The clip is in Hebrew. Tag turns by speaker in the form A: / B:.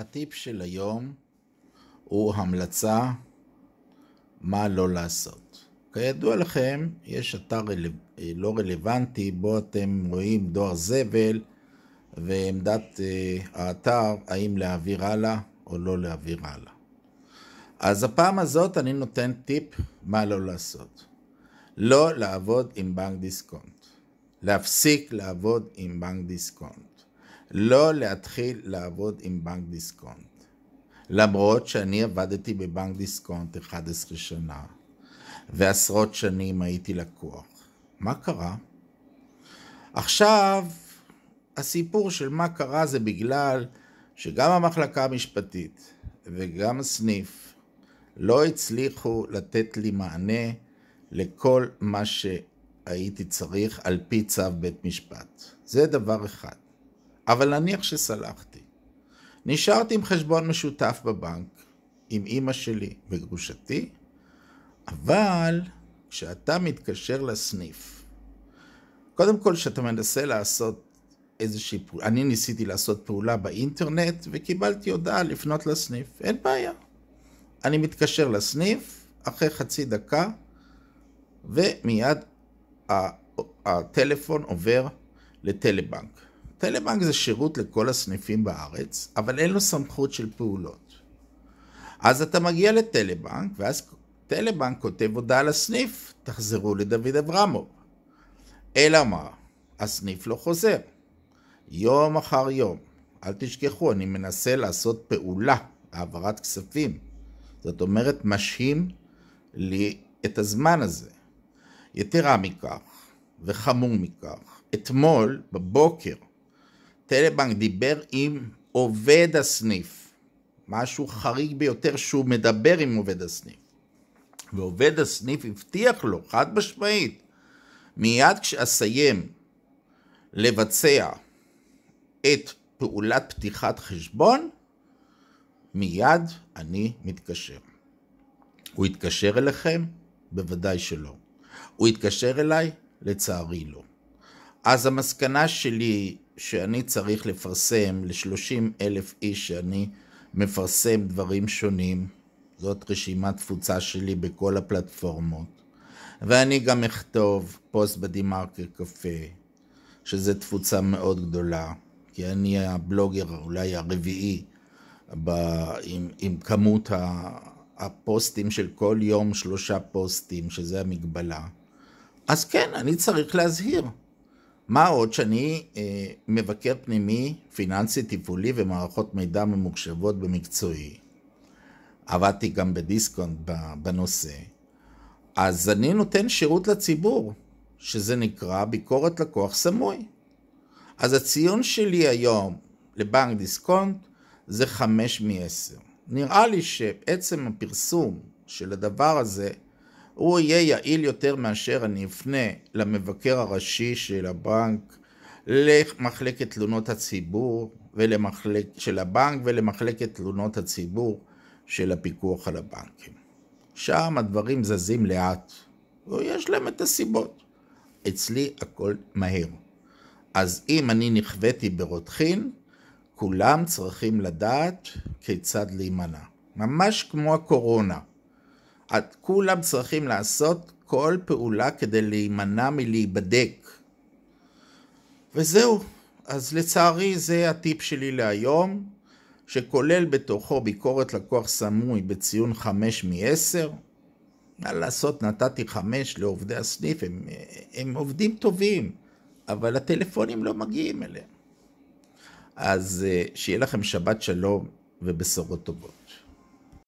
A: הטיפ של היום הוא המלצה מה לא לעשות. כידוע לכם, יש אתר לא רלוונטי בו אתם רואים דואר זבל ועמדת אה, האתר האם להעביר הלאה או לא להעביר הלאה. אז הפעם הזאת אני נותן טיפ מה לא לעשות. לא לעבוד עם בנק דיסקונט. להפסיק לעבוד עם בנק דיסקונט. לא להתחיל לעבוד עם בנק דיסקונט. למרות שאני עבדתי בבנק דיסקונט 11 שנה, ועשרות שנים הייתי לקוח. מה קרה? עכשיו, הסיפור של מה קרה זה בגלל שגם המחלקה המשפטית וגם הסניף לא הצליחו לתת לי מענה לכל מה שהייתי צריך על פי צו בית משפט. זה דבר אחד. אבל נניח שסלחתי. נשארתי עם חשבון משותף בבנק, עם אימא שלי וגרושתי, אבל כשאתה מתקשר לסניף, קודם כל כשאתה מנסה לעשות איזושהי פעולה, אני ניסיתי לעשות פעולה באינטרנט וקיבלתי הודעה לפנות לסניף, אין בעיה. אני מתקשר לסניף, אחרי חצי דקה, ומיד הטלפון עובר לטלבנק. טלבנק זה שירות לכל הסניפים בארץ, אבל אין לו סמכות של פעולות. אז אתה מגיע לטלבנק, ואז טלבנק כותב הודעה לסניף, תחזרו לדוד אברמוב. אלא מה? הסניף לא חוזר. יום אחר יום. אל תשכחו, אני מנסה לעשות פעולה, העברת כספים. זאת אומרת, משהים לי את הזמן הזה. יתרה מכך, וחמור מכך, אתמול בבוקר טלבנק דיבר עם עובד הסניף, משהו חריג ביותר שהוא מדבר עם עובד הסניף. ועובד הסניף הבטיח לו, חד משמעית, מיד כשאסיים לבצע את פעולת פתיחת חשבון, מיד אני מתקשר. הוא התקשר אליכם? בוודאי שלא. הוא התקשר אליי? לצערי לא. אז המסקנה שלי שאני צריך לפרסם ל-30 אלף איש שאני מפרסם דברים שונים, זאת רשימת תפוצה שלי בכל הפלטפורמות, ואני גם אכתוב פוסט בדה-מרקר קפה, שזה תפוצה מאוד גדולה, כי אני הבלוגר אולי הרביעי ב, עם, עם כמות הפוסטים של כל יום, שלושה פוסטים, שזה המגבלה. אז כן, אני צריך להזהיר. מה עוד שאני אה, מבקר פנימי, פיננסי, טיפולי ומערכות מידע ממוחשבות במקצועי. עבדתי גם בדיסקונט בנושא. אז אני נותן שירות לציבור, שזה נקרא ביקורת לקוח סמוי. אז הציון שלי היום לבנק דיסקונט זה 5 מ-10. נראה לי שעצם הפרסום של הדבר הזה הוא יהיה יעיל יותר מאשר אני אפנה למבקר הראשי של הבנק, למחלקת תלונות הציבור ולמחלק, של הבנק ולמחלקת תלונות הציבור של הפיקוח על הבנקים. שם הדברים זזים לאט, ויש להם את הסיבות. אצלי הכל מהר. אז אם אני נכוויתי ברותחין, כולם צריכים לדעת כיצד להימנע. ממש כמו הקורונה. כולם צריכים לעשות כל פעולה כדי להימנע מלהיבדק. וזהו. אז לצערי זה הטיפ שלי להיום, שכולל בתוכו ביקורת לקוח סמוי בציון 5 מ-10. מה לעשות, נתתי 5 לעובדי הסניף, הם, הם עובדים טובים, אבל הטלפונים לא מגיעים אליהם. אז אה, שיהיה לכם שבת שלום ובשורות טובות.